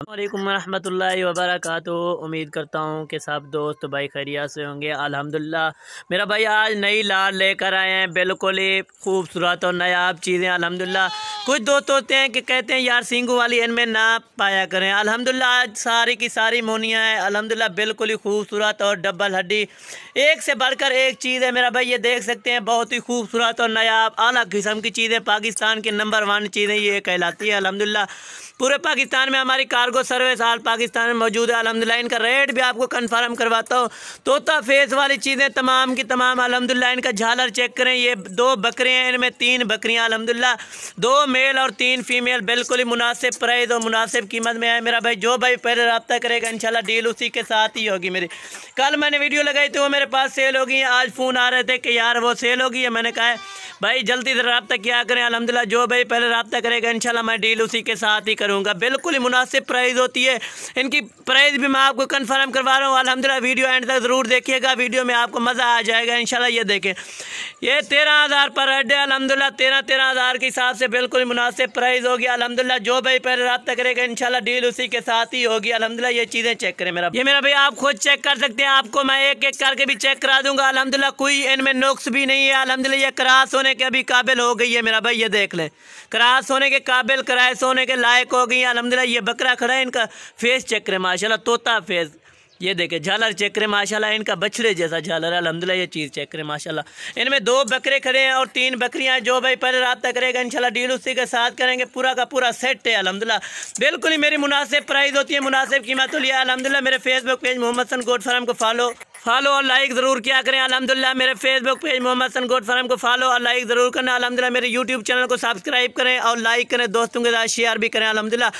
अल्लाम वरहमल वबरक उम्मीद करता हूँ कि सब दोस्त भाई खैरिया से होंगे अल्हम्दुलिल्लाह मेरा भाई आज नई लार लेकर आए हैं बिल्कुल ही खूबसूरत और नयाब चीज़ें अल्हम्दुलिल्लाह कुछ दोस्त होते हैं कि कहते हैं यार सिंगू वाली इनमें ना पाया करें अल्हम्दुलिल्लाह आज सारी की सारी मोनिया है अल्हम्दुलिल्लाह बिल्कुल ही खूबसूरत और डबल हड्डी एक से बढ़कर एक चीज़ है मेरा भाई ये देख सकते हैं बहुत ही खूबसूरत और नयाब अलग किस्म की चीज़ें पाकिस्तान की नंबर वन चीज़ें ये कहलाती है अलहमदिल्ला पूरे पाकिस्तान में हमारी कार्गो सर्विस हाल पाकिस्तान में मौजूद है अलहमदिल्ला इनका रेट भी आपको कन्फर्म करवाता हूँ तोता फेस वाली चीज़ें तमाम की तमाम अलहमदिल्ला इनका झालर चेक करें ये दो बकरे हैं इनमें तीन बकरियाँ अलहमदिल्ला दो मेल और तीन फीमेल बिल्कुल ही मुनासिब प्राइस और मुनासिब कीमत में आए मेरा भाई जो भाई पहले रबता करेगा इनशाला डील उसी के साथ ही होगी मेरी कल मैंने वीडियो लगाई थी वो मेरे पास सेल होगी आज फ़ोन आ रहे थे कि यार वो सेल होगी है मैंने कहा है भाई जल्दी से रबता किया करें अलहमदिल्ला जो भाई पहले रबता करेगा इनशाला मैं डील उसी के साथ ही करूँगा बिल्कुल ही मुनासिब प्राइज़ होती है इनकी प्राइज़ भी मैं आपको कन्फर्म करवा रहा हूँ अलहमदिल्ला वीडियो एंड तक ज़रूर देखिएगा वीडियो में आपको मज़ा आ जाएगा इनशाला ये देखें ये तेरह हज़ार पर हेड है अलहमदिल्ला तेरह तेरह हज़ार के हिसाब से बिल्कुल मुनासिब प्राइज़ होगी अलहमदिल्ला जो भाई पहले रबता करेगा इनशाला डील उसी के साथ ही होगी अलहमदिल्ला ये चीज़ें चेक करें मेरा ये मेरा भाई आप खुद चेक कर सकते हैं आपको मैं एक एक करके भी चेक करा दूँगा अलहमदिल्ला कोई इनमें नुक्स भी नहीं है अलहमदिल्ला ये क्रास होने होने के अभी काबिल हो गई है मेरा भाई ये देख लें क्रास होने के काबिल क्रास होने के लायक हो गई है अलहमदिल्ला ये बकरा खड़ा है इनका फेस चेक करें माशाल्लाह तोता फेस ये देखे झालर चेक करें माशाल्लाह इनका बछड़े जैसा झालर है अलहमदिल्ला ये चीज़ चेक करें माशाल्लाह इनमें दो बकरे खड़े हैं और तीन बकरियाँ हैं जो भाई पहले रबता करेगा इंशाल्लाह डील उसी के साथ करेंगे पूरा का पूरा सेट है अलहमदिल्ला बिल्कुल ही मेरी मुनासिब प्राइस होती है मुनासिब कीमत लिया अलहमदिल्ला मेरे फेसबुक पेज मोहम्मद सन गोड फार्म को फॉलो फॉलो और लाइक ज़रूर किया करें अलहमदिल्ला मेरे फेसबुक पेज मोहम्मद सन गोड फरम को फॉलो और लाइक ज़रूर करें अलहमदिल्ला मेरे यूट्यूब चैनल को सब्सक्राइब करें और लाइक करें दोस्तों के साथ शेयर भी करें अलहमदिल्ला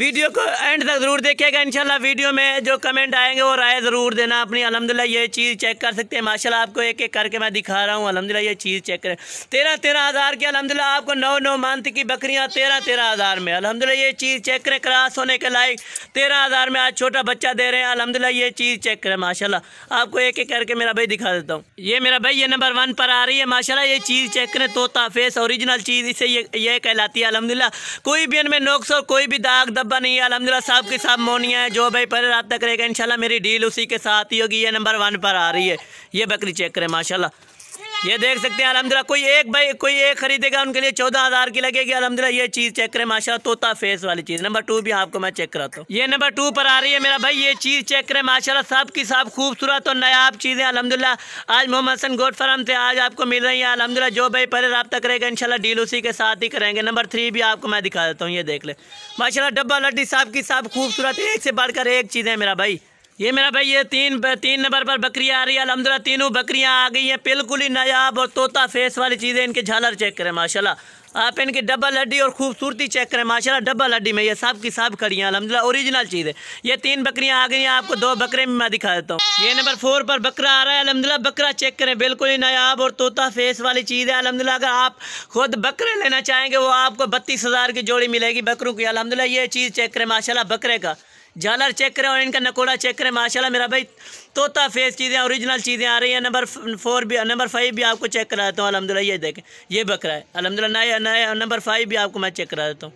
वीडियो को एंड तक ज़रूर देखिएगा शाला वीडियो में जो कमेंट आएंगे वो राय ज़रूर देना अपनी अलहमदिल्ला ये चीज़ चेक कर सकते हैं माशा आपको एक एक करके मैं दिखा रहा हूँ अलहमदिल्ला ये चीज़ चेक करें तेरह तेरह हज़ार की अलहमदिल्ला आपको नौ नौ मंथ की बकरियाँ तेरह तेरह हज़ार में अलहमदिल्ला ये चीज़ चेक करें क्रास होने के लाइक तेरह हज़ार में आज छोटा बच्चा दे रहे हैं अलहमदिल्ला ये चीज़ चेक करें माशाला आपको एक एक करके मेरा भाई दिखा देता हूँ ये मेरा भाई ये नंबर वन पर आ रही है माशाल्लाह ये चीज़ चेक करें तोता फेस ओरिजिनल चीज़ इसे ये ये कहलाती है अलहमदिल्ला कोई भी इनमें नोक्स और कोई भी दाग धब्बा नहीं है अलहमदिल्ला साहब के साथ मोनिया है जो भाई पहले रात तक रहेगा इनशाला मेरी डील उसी के साथ ही होगी ये नंबर वन पर आ रही है ये बकरी चेक करें माशाला ये देख सकते हैं अलहमदिल्ला कोई एक भाई कोई एक खरीदेगा उनके लिए चौदह हज़ार की लगेगी अलहमदिल्ला ये चीज़ चेक करें माशा तोता फेस वाली चीज़ नंबर टू भी आपको मैं चेक कराता हूँ ये नंबर टू पर आ रही है मेरा भाई ये चीज़ चेक करें माशा सब की सब खूबसूरत और नयाब चीज़ें अलहमदिल्ला आज मोहम्मद हसन गोड फरम से आज आपको मिल रही है अलहमदिल्ला जो भाई पहले रबा करेगा इनशाला डील उसी के साथ ही करेंगे नंबर थ्री भी आपको मैं दिखा देता हूँ ये देख ले माशाला डब्बा लड्डी साहब की साहब खूबसूरत एक से बढ़कर एक चीज़ है मेरा भाई ये मेरा भाई ये तीन तीन नंबर पर बकरियाँ आ रही है अलहमदिल्ला तीनों बकरियाँ आ गई हैं बिल्कुल ही नायाब और तोता फेस वाली चीज़ें इनके झालर चेक करें माशाल्लाह आप इनकी डबल हड्डी और खूबसूरती चेक करें माशाल्लाह डबल हड्डी में ये सब की सब खड़ी हैं अलहमदिल्ला औरिजिनल चीज़ है ये तीन बकरियाँ आ गई हैं आपको दो बकरे में मैं दिखा देता हूँ ये नंबर फोर पर बकरा आ रहा है अलहमदिल्ला बकरा चेक करें बिल्कुल ही नायाब और तोता फेस वाली चीज़ है अलहमदिल्ला अगर आप खुद बकरे लेना चाहेंगे वो आपको बत्तीस हज़ार की जोड़ी मिलेगी बकरों की अलहमदिल्ला ये चीज़ चेक करें माशाला बकरे का झालर चेक करें और इनका नकोड़ा चेक करें माशाल्लाह मेरा भाई तोता फेस चीज़ें ओरिजिनल चीज़ें आ रही हैं नंबर फोर भी नंबर फाइव भी आपको चेक करा देता हूँ अलहमदिल्ला ये देखें ये बकरा है अलहमदिल्ला नए नंबर फाइव भी आपको मैं चेक करा देता हूँ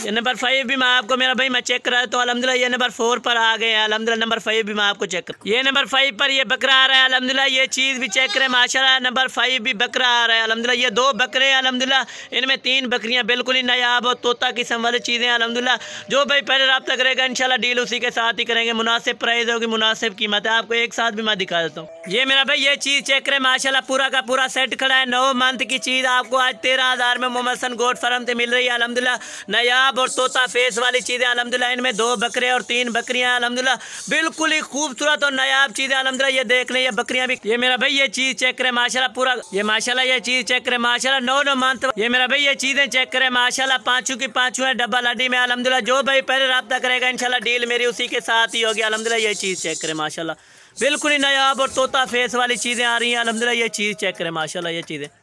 ये नंबर फाइव भी मैं आपको मेरा भाई मैं चेक कराया तो अलहमदिल्ला ये नंबर फोर पर आ गए हैं अलहमदिल्ला नंबर फाइव भी मैं आपको चेक कर ये नंबर फाइव पर ये बकरा आ रहा है अलहमदिल्ला ये चीज़ भी चेक करें माशाल्लाह नंबर फाइव भी बकरा आ रहा है अलहमदिल्ला ये दो बकरे हैं अलहमदिल्ला इनमें तीन बकरियाँ बिल्कुल ही नायाब और तोता किस्म वाली चीज़ें हैं अलहमदिल्ला जो भाई पहले रबा करेगा इन डील उसी के साथ ही करेंगे मुनासिब प्राइज़ होगी मुनासिब कीमत है आपको एक साथ भी मैं दिखा देता हूँ ये मेरा भाई ये चीज़ चेक करें माशाला पूरा का पूरा सेट खड़ा है नौ मंथ की चीज़ आपको आज तेरह में मोहम्मद सन गोड फरम से मिल रही है अलहमदिल्ला नया जिराब और तोता फेस वाली चीज़ें अलहमदिल्ला इनमें दो बकरे और तीन बकरियाँ अलहमदिल्ला बिल्कुल ही खूबसूरत और नायाब चीज़ें अलहमदिल्ला ये देख लें ये बकरियाँ भी ये मेरा भाई ये चीज़ चेक करें माशाला पूरा ये माशाला ये चीज़ चेक करें माशाला नौ नौ मंथ ये मेरा भाई ये चीज़ें चेक करें माशाला पाँचों की पाँचों है डब्बा लड्डी में अलहमदिल्ला जो भाई पहले रबा करेगा इनशाला डील मेरी उसी के साथ ही होगी अलहमदिल्ला ये चीज़ चेक करें माशाला बिल्कुल ही नायाब और तोता फेस वाली चीज़ें आ रही हैं अलहमदिल्ला ये चीज़ चेक करें माशाला ये चीज़ें